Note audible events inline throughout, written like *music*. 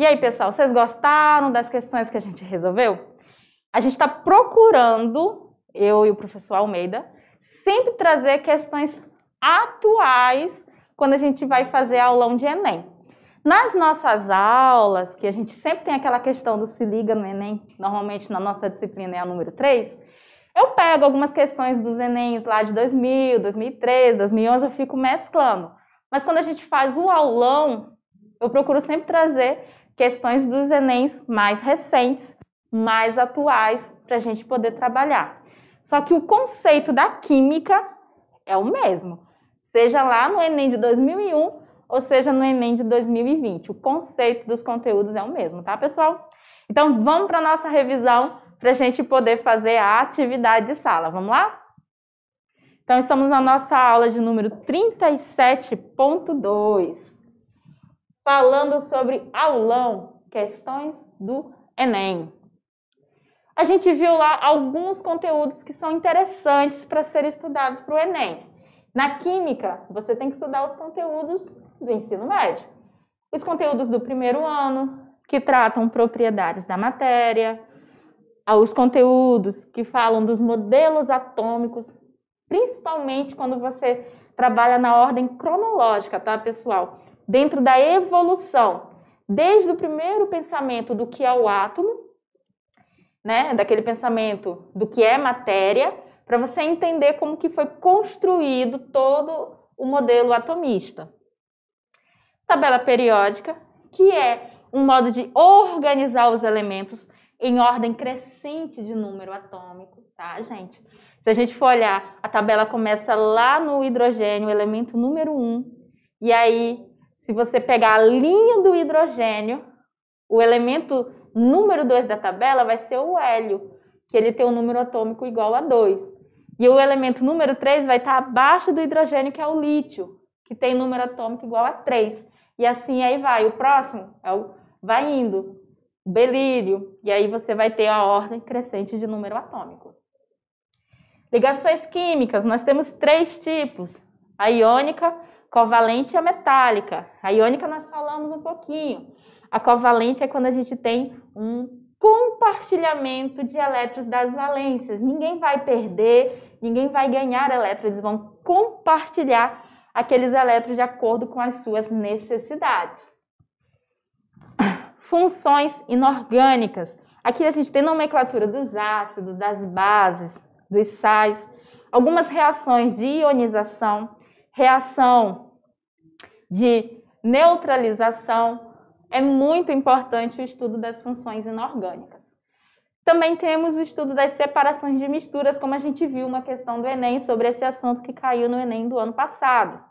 E aí, pessoal, vocês gostaram das questões que a gente resolveu? A gente está procurando, eu e o professor Almeida, sempre trazer questões atuais quando a gente vai fazer aulão de Enem. Nas nossas aulas, que a gente sempre tem aquela questão do se liga no Enem, normalmente na nossa disciplina é a número 3, eu pego algumas questões dos Enems lá de 2000, 2003, 2011, eu fico mesclando. Mas quando a gente faz o aulão, eu procuro sempre trazer questões dos Enems mais recentes, mais atuais, para a gente poder trabalhar. Só que o conceito da química é o mesmo, seja lá no Enem de 2001 ou seja no Enem de 2020. O conceito dos conteúdos é o mesmo, tá, pessoal? Então, vamos para a nossa revisão para a gente poder fazer a atividade de sala. Vamos lá? Então, estamos na nossa aula de número 37.2 falando sobre aulão, questões do Enem. A gente viu lá alguns conteúdos que são interessantes para serem estudados para o Enem. Na química, você tem que estudar os conteúdos do ensino médio. Os conteúdos do primeiro ano, que tratam propriedades da matéria, ah, os conteúdos que falam dos modelos atômicos, principalmente quando você trabalha na ordem cronológica, tá, pessoal? dentro da evolução, desde o primeiro pensamento do que é o átomo, né, daquele pensamento do que é matéria, para você entender como que foi construído todo o modelo atomista. Tabela periódica, que é um modo de organizar os elementos em ordem crescente de número atômico, tá, gente? Se a gente for olhar, a tabela começa lá no hidrogênio, elemento número 1, um, e aí se você pegar a linha do hidrogênio, o elemento número 2 da tabela vai ser o hélio, que ele tem um número atômico igual a 2. E o elemento número 3 vai estar abaixo do hidrogênio, que é o lítio, que tem número atômico igual a 3. E assim aí vai. O próximo é o, vai indo, belírio. E aí você vai ter a ordem crescente de número atômico. Ligações químicas, nós temos três tipos: a iônica, covalente e é a metálica. A iônica nós falamos um pouquinho. A covalente é quando a gente tem um compartilhamento de elétrons das valências. Ninguém vai perder, ninguém vai ganhar elétrons, eles vão compartilhar aqueles elétrons de acordo com as suas necessidades. Funções inorgânicas. Aqui a gente tem nomenclatura dos ácidos, das bases, dos sais, algumas reações de ionização, reação de neutralização, é muito importante o estudo das funções inorgânicas. Também temos o estudo das separações de misturas, como a gente viu uma questão do Enem sobre esse assunto que caiu no Enem do ano passado.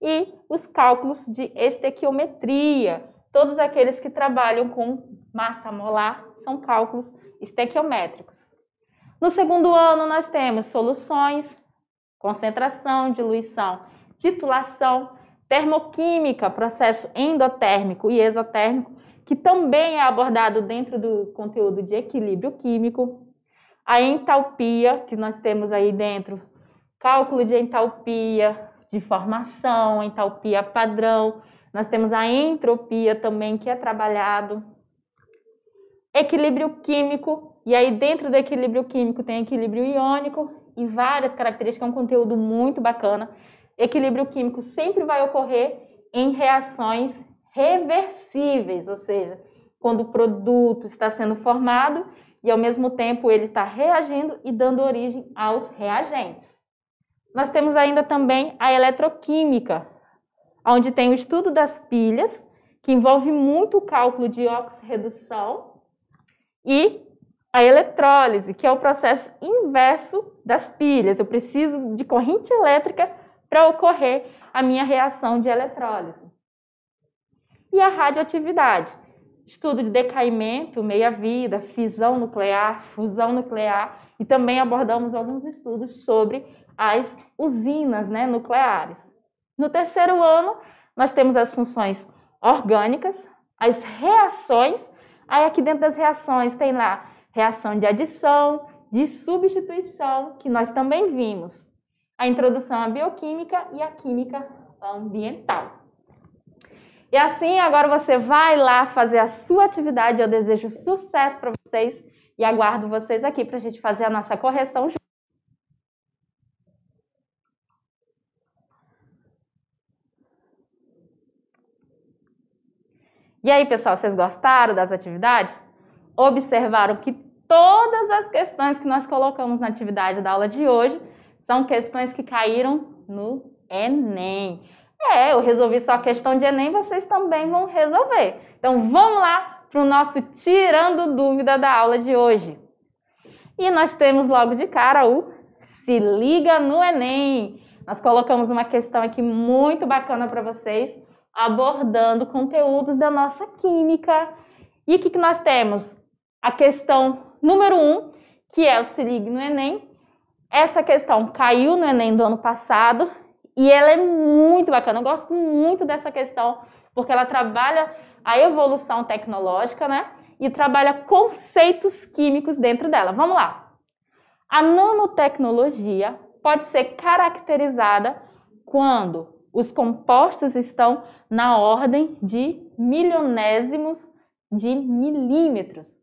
E os cálculos de estequiometria. Todos aqueles que trabalham com massa molar são cálculos estequiométricos. No segundo ano, nós temos soluções, concentração, diluição, titulação, termoquímica, processo endotérmico e exotérmico, que também é abordado dentro do conteúdo de equilíbrio químico, a entalpia, que nós temos aí dentro, cálculo de entalpia de formação, entalpia padrão, nós temos a entropia também que é trabalhado, equilíbrio químico, e aí dentro do equilíbrio químico tem equilíbrio iônico e várias características, é um conteúdo muito bacana. Equilíbrio químico sempre vai ocorrer em reações reversíveis, ou seja, quando o produto está sendo formado e ao mesmo tempo ele está reagindo e dando origem aos reagentes. Nós temos ainda também a eletroquímica, onde tem o estudo das pilhas, que envolve muito o cálculo de oxirredução e a eletrólise, que é o processo inverso das pilhas. Eu preciso de corrente elétrica para ocorrer a minha reação de eletrólise. E a radioatividade, estudo de decaimento, meia-vida, fissão nuclear, fusão nuclear, e também abordamos alguns estudos sobre as usinas né, nucleares. No terceiro ano, nós temos as funções orgânicas, as reações. Aí aqui dentro das reações tem lá reação de adição, de substituição, que nós também vimos, a introdução à bioquímica e à química ambiental. E assim, agora você vai lá fazer a sua atividade. Eu desejo sucesso para vocês e aguardo vocês aqui para a gente fazer a nossa correção E aí, pessoal, vocês gostaram das atividades? Observaram que todas as questões que nós colocamos na atividade da aula de hoje são questões que caíram no Enem. É, eu resolvi só a questão de Enem, vocês também vão resolver. Então vamos lá para o nosso Tirando Dúvida da aula de hoje. E nós temos logo de cara o Se Liga no Enem. Nós colocamos uma questão aqui muito bacana para vocês, abordando conteúdos da nossa química. E o que, que nós temos? A questão número um, que é o Se Ligue no Enem. Essa questão caiu no Enem do ano passado e ela é muito bacana. Eu gosto muito dessa questão porque ela trabalha a evolução tecnológica, né? E trabalha conceitos químicos dentro dela. Vamos lá. A nanotecnologia pode ser caracterizada quando os compostos estão na ordem de milionésimos de milímetros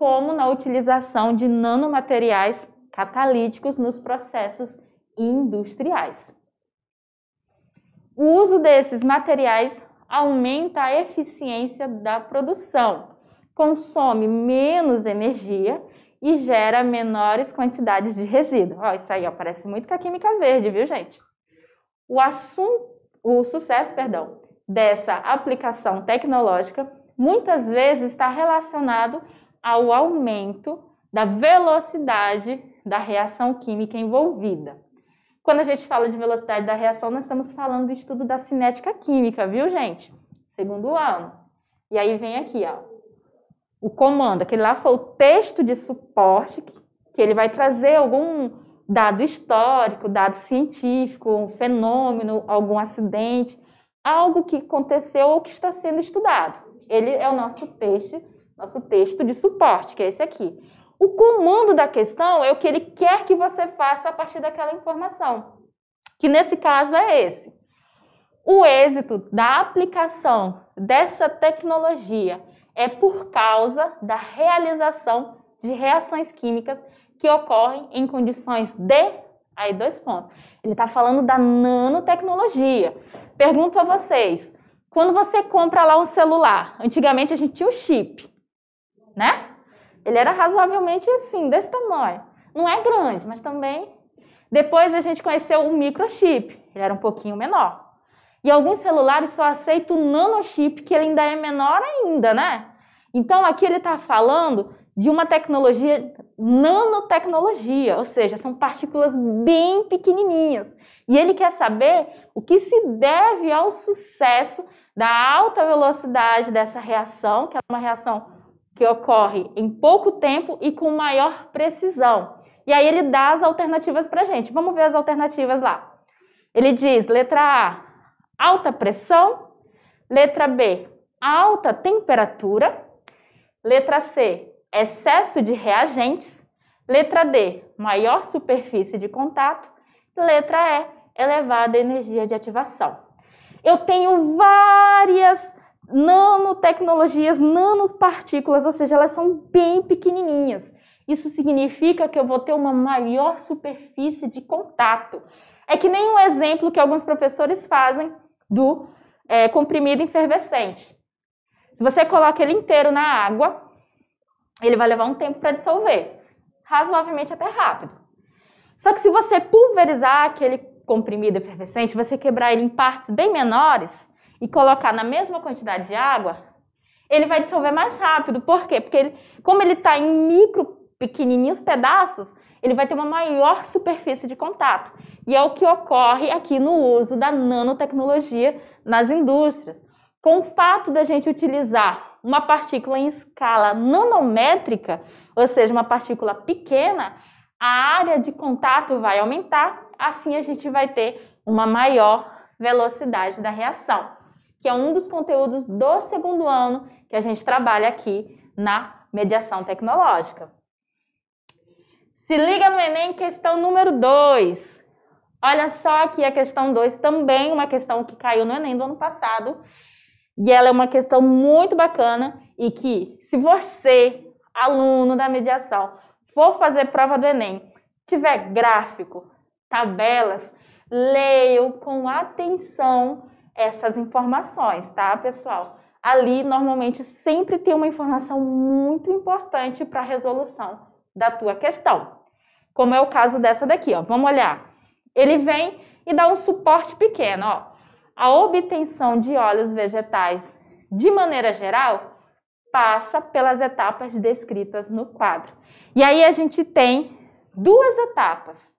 como na utilização de nanomateriais catalíticos nos processos industriais. O uso desses materiais aumenta a eficiência da produção, consome menos energia e gera menores quantidades de resíduo. Ó, isso aí ó, parece muito com a química verde, viu, gente? O, assunto, o sucesso perdão, dessa aplicação tecnológica muitas vezes está relacionado ao aumento da velocidade da reação química envolvida. Quando a gente fala de velocidade da reação, nós estamos falando do estudo da cinética química, viu, gente? Segundo ano. E aí vem aqui, ó, o comando, aquele lá foi o texto de suporte que ele vai trazer algum dado histórico, dado científico, um fenômeno, algum acidente, algo que aconteceu ou que está sendo estudado. Ele é o nosso texto nosso texto de suporte, que é esse aqui. O comando da questão é o que ele quer que você faça a partir daquela informação, que nesse caso é esse. O êxito da aplicação dessa tecnologia é por causa da realização de reações químicas que ocorrem em condições de. Aí, dois pontos. Ele está falando da nanotecnologia. Pergunto a vocês: quando você compra lá um celular, antigamente a gente tinha o chip né? Ele era razoavelmente assim, desse tamanho. Não é grande, mas também. Depois a gente conheceu o microchip, ele era um pouquinho menor. E alguns celulares só aceitam o nanochip, que ele ainda é menor ainda, né? Então aqui ele está falando de uma tecnologia nanotecnologia, ou seja, são partículas bem pequenininhas. E ele quer saber o que se deve ao sucesso da alta velocidade dessa reação, que é uma reação que ocorre em pouco tempo e com maior precisão. E aí ele dá as alternativas para a gente. Vamos ver as alternativas lá. Ele diz, letra A, alta pressão. Letra B, alta temperatura. Letra C, excesso de reagentes. Letra D, maior superfície de contato. Letra E, elevada energia de ativação. Eu tenho várias nanotecnologias, nanopartículas, ou seja, elas são bem pequenininhas. Isso significa que eu vou ter uma maior superfície de contato. É que nem um exemplo que alguns professores fazem do é, comprimido efervescente. Se você coloca ele inteiro na água, ele vai levar um tempo para dissolver, razoavelmente até rápido. Só que se você pulverizar aquele comprimido efervescente, você quebrar ele em partes bem menores, e colocar na mesma quantidade de água, ele vai dissolver mais rápido. Por quê? Porque ele, como ele está em micro, pequenininhos pedaços, ele vai ter uma maior superfície de contato. E é o que ocorre aqui no uso da nanotecnologia nas indústrias. Com o fato da gente utilizar uma partícula em escala nanométrica, ou seja, uma partícula pequena, a área de contato vai aumentar, assim a gente vai ter uma maior velocidade da reação que é um dos conteúdos do segundo ano que a gente trabalha aqui na mediação tecnológica. Se liga no Enem, questão número 2. Olha só aqui a questão 2, também uma questão que caiu no Enem do ano passado. E ela é uma questão muito bacana e que, se você, aluno da mediação, for fazer prova do Enem, tiver gráfico, tabelas, leiam com atenção essas informações, tá, pessoal? Ali, normalmente, sempre tem uma informação muito importante para a resolução da tua questão, como é o caso dessa daqui, ó. Vamos olhar. Ele vem e dá um suporte pequeno, ó. A obtenção de óleos vegetais, de maneira geral, passa pelas etapas descritas no quadro. E aí a gente tem duas etapas.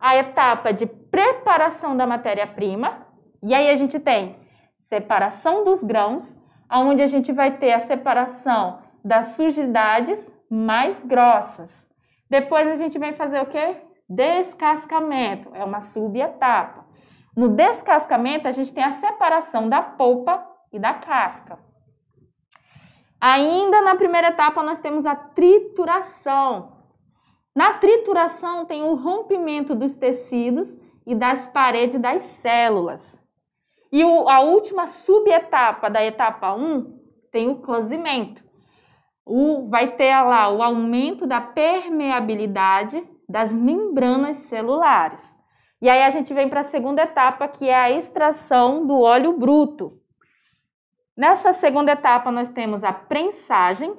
A etapa de preparação da matéria-prima, e aí a gente tem separação dos grãos, onde a gente vai ter a separação das sujidades mais grossas. Depois a gente vem fazer o quê? Descascamento, é uma subetapa. No descascamento, a gente tem a separação da polpa e da casca. Ainda na primeira etapa, nós temos a trituração. Na trituração, tem o rompimento dos tecidos e das paredes das células. E o, a última subetapa da etapa 1 tem o cozimento. O, vai ter lá o aumento da permeabilidade das membranas celulares. E aí a gente vem para a segunda etapa, que é a extração do óleo bruto. Nessa segunda etapa, nós temos a prensagem,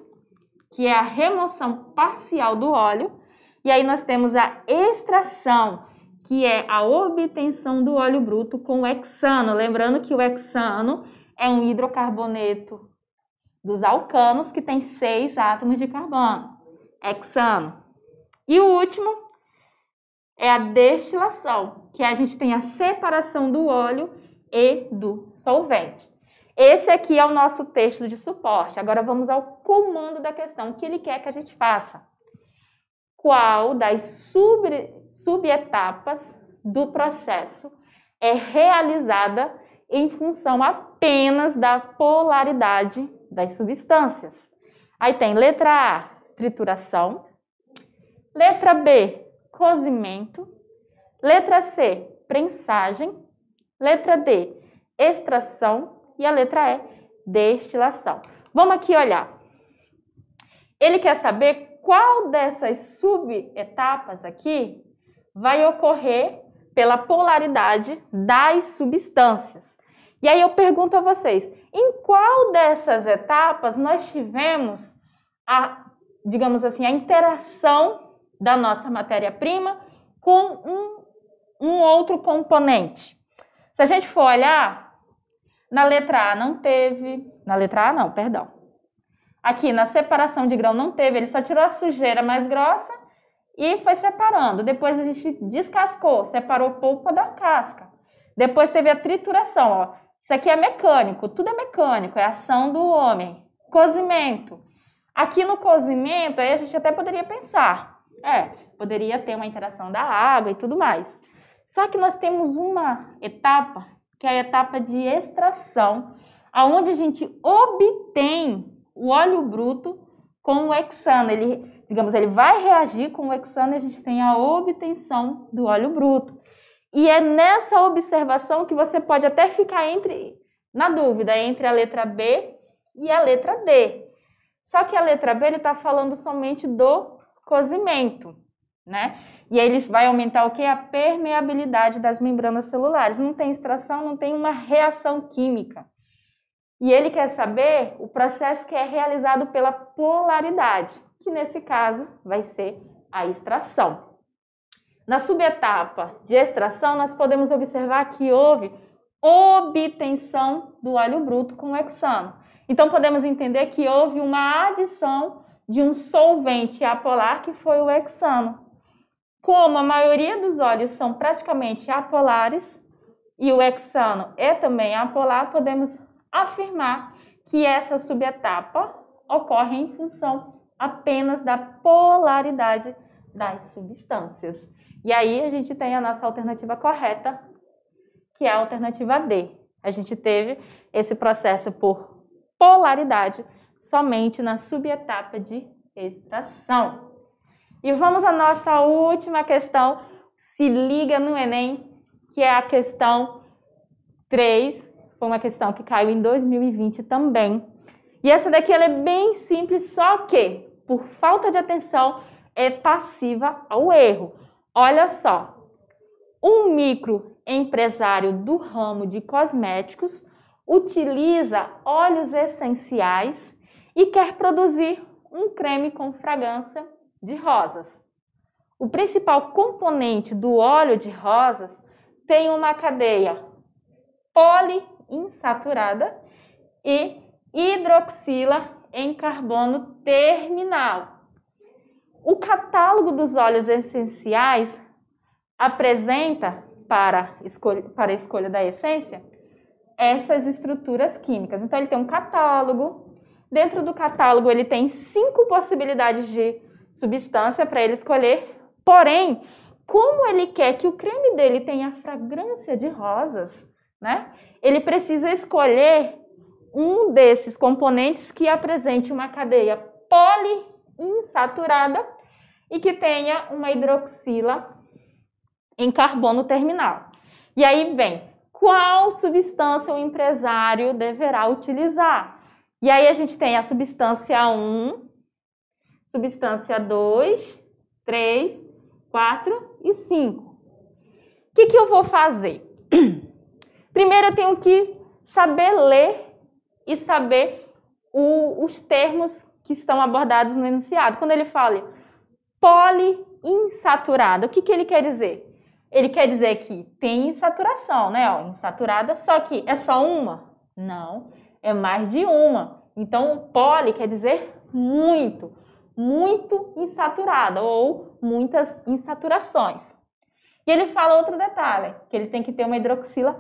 que é a remoção parcial do óleo, e aí nós temos a extração, que é a obtenção do óleo bruto com o hexano. Lembrando que o hexano é um hidrocarboneto dos alcanos que tem seis átomos de carbono. Hexano. E o último é a destilação, que a gente tem a separação do óleo e do solvente. Esse aqui é o nosso texto de suporte. Agora vamos ao comando da questão, que ele quer que a gente faça. Qual das sobre subetapas do processo é realizada em função apenas da polaridade das substâncias. Aí tem letra A, trituração, letra B, cozimento, letra C, prensagem, letra D, extração e a letra E, destilação. Vamos aqui olhar. Ele quer saber qual dessas subetapas aqui vai ocorrer pela polaridade das substâncias. E aí eu pergunto a vocês, em qual dessas etapas nós tivemos a, digamos assim, a interação da nossa matéria-prima com um, um outro componente? Se a gente for olhar, na letra A não teve, na letra A não, perdão. Aqui na separação de grão não teve, ele só tirou a sujeira mais grossa e foi separando. Depois a gente descascou, separou polpa da casca. Depois teve a trituração, ó. Isso aqui é mecânico, tudo é mecânico, é ação do homem. Cozimento. Aqui no cozimento, aí a gente até poderia pensar, é, poderia ter uma interação da água e tudo mais. Só que nós temos uma etapa, que é a etapa de extração, aonde a gente obtém o óleo bruto com o hexano. Ele digamos, ele vai reagir com o hexano e a gente tem a obtenção do óleo bruto. E é nessa observação que você pode até ficar entre, na dúvida entre a letra B e a letra D. Só que a letra B ele está falando somente do cozimento, né? E aí ele vai aumentar o que? A permeabilidade das membranas celulares. Não tem extração, não tem uma reação química. E ele quer saber o processo que é realizado pela polaridade que nesse caso vai ser a extração. Na subetapa de extração, nós podemos observar que houve obtenção do óleo bruto com o hexano. Então, podemos entender que houve uma adição de um solvente apolar que foi o hexano. Como a maioria dos óleos são praticamente apolares e o hexano é também apolar, podemos afirmar que essa subetapa ocorre em função apenas da polaridade das substâncias. E aí a gente tem a nossa alternativa correta, que é a alternativa D. A gente teve esse processo por polaridade somente na subetapa de extração. E vamos à nossa última questão, se liga no Enem, que é a questão 3, foi uma questão que caiu em 2020 também. E essa daqui ela é bem simples, só que por falta de atenção, é passiva ao erro. Olha só, um microempresário do ramo de cosméticos utiliza óleos essenciais e quer produzir um creme com fragrância de rosas. O principal componente do óleo de rosas tem uma cadeia poliinsaturada e hidroxila em carbono terminal. O catálogo dos óleos essenciais apresenta, para, escolha, para a escolha da essência, essas estruturas químicas. Então, ele tem um catálogo. Dentro do catálogo, ele tem cinco possibilidades de substância para ele escolher. Porém, como ele quer que o creme dele tenha fragrância de rosas, né? Ele precisa escolher um desses componentes que apresente uma cadeia poliinsaturada e que tenha uma hidroxila em carbono terminal. E aí vem qual substância o empresário deverá utilizar. E aí a gente tem a substância 1, substância 2, 3, 4 e 5. O que, que eu vou fazer? *clears throat* Primeiro eu tenho que saber ler e saber o, os termos que estão abordados no enunciado. Quando ele fala poliinsaturada, o que, que ele quer dizer? Ele quer dizer que tem insaturação, né? Ó, insaturada, só que é só uma? Não, é mais de uma. Então, poli quer dizer muito, muito insaturada ou muitas insaturações. E ele fala outro detalhe, que ele tem que ter uma hidroxila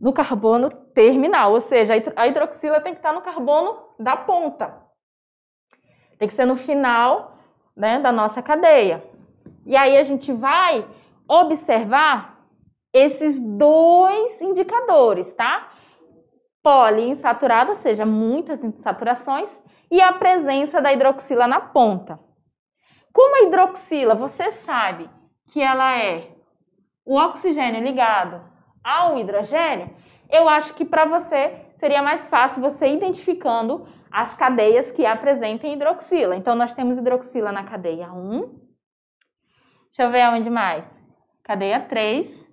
no carbono terminal, ou seja, a hidroxila tem que estar no carbono da ponta. Tem que ser no final né, da nossa cadeia. E aí a gente vai observar esses dois indicadores, tá? Poliinsaturado, ou seja, muitas insaturações, e a presença da hidroxila na ponta. Como a hidroxila, você sabe que ela é o oxigênio ligado ao hidrogênio, eu acho que para você seria mais fácil você identificando as cadeias que apresentam hidroxila. Então, nós temos hidroxila na cadeia 1. Deixa eu ver aonde mais. Cadeia 3.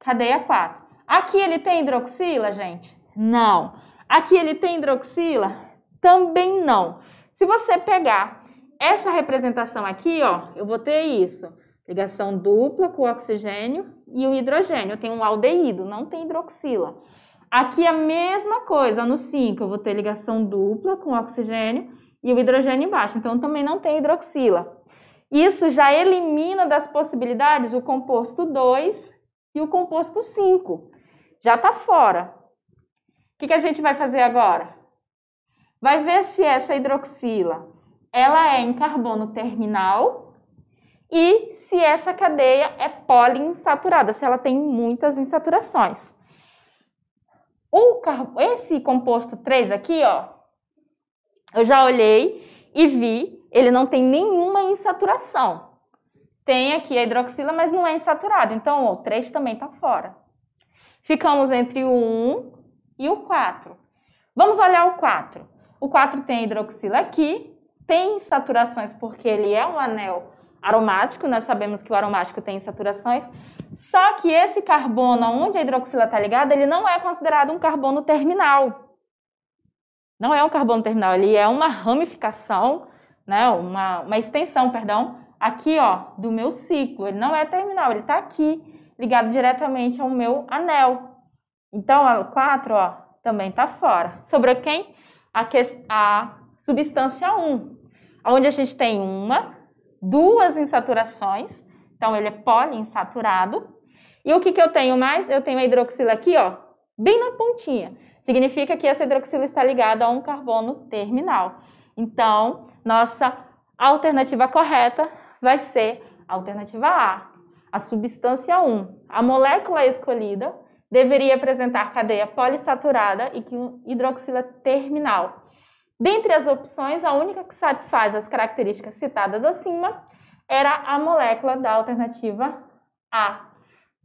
Cadeia 4. Aqui ele tem hidroxila, gente? Não. Aqui ele tem hidroxila? Também não. Se você pegar essa representação aqui, ó, eu vou ter isso ligação dupla com o oxigênio e o hidrogênio. Eu tenho um aldeído, não tem hidroxila. Aqui é a mesma coisa, no 5 eu vou ter ligação dupla com o oxigênio e o hidrogênio embaixo, então também não tem hidroxila. Isso já elimina das possibilidades o composto 2 e o composto 5. Já está fora. O que, que a gente vai fazer agora? Vai ver se essa hidroxila ela é em carbono terminal e se essa cadeia é poliinsaturada, se ela tem muitas insaturações. O Esse composto 3 aqui, ó, eu já olhei e vi, ele não tem nenhuma insaturação. Tem aqui a hidroxila, mas não é insaturado, então o 3 também está fora. Ficamos entre o 1 e o 4. Vamos olhar o 4. O 4 tem hidroxila aqui, tem insaturações porque ele é um anel aromático, nós sabemos que o aromático tem saturações, só que esse carbono onde a hidroxila está ligada, ele não é considerado um carbono terminal. Não é um carbono terminal, ele é uma ramificação, né, uma, uma extensão, perdão, aqui ó, do meu ciclo. Ele não é terminal, ele está aqui, ligado diretamente ao meu anel. Então, a 4 ó, também está fora. Sobre quem? A, que, a substância 1, onde a gente tem uma duas insaturações, então ele é poliinsaturado. E o que, que eu tenho mais? Eu tenho a hidroxila aqui, ó, bem na pontinha. Significa que essa hidroxila está ligada a um carbono terminal. Então, nossa alternativa correta vai ser a alternativa A, a substância 1. A molécula escolhida deveria apresentar cadeia polissaturada e hidroxila terminal, Dentre as opções, a única que satisfaz as características citadas acima era a molécula da alternativa A.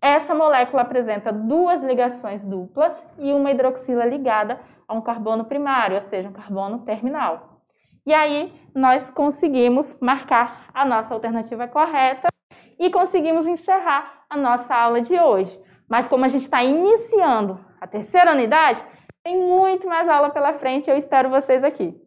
Essa molécula apresenta duas ligações duplas e uma hidroxila ligada a um carbono primário, ou seja, um carbono terminal. E aí nós conseguimos marcar a nossa alternativa correta e conseguimos encerrar a nossa aula de hoje. Mas como a gente está iniciando a terceira unidade, tem muito mais aula pela frente, eu espero vocês aqui.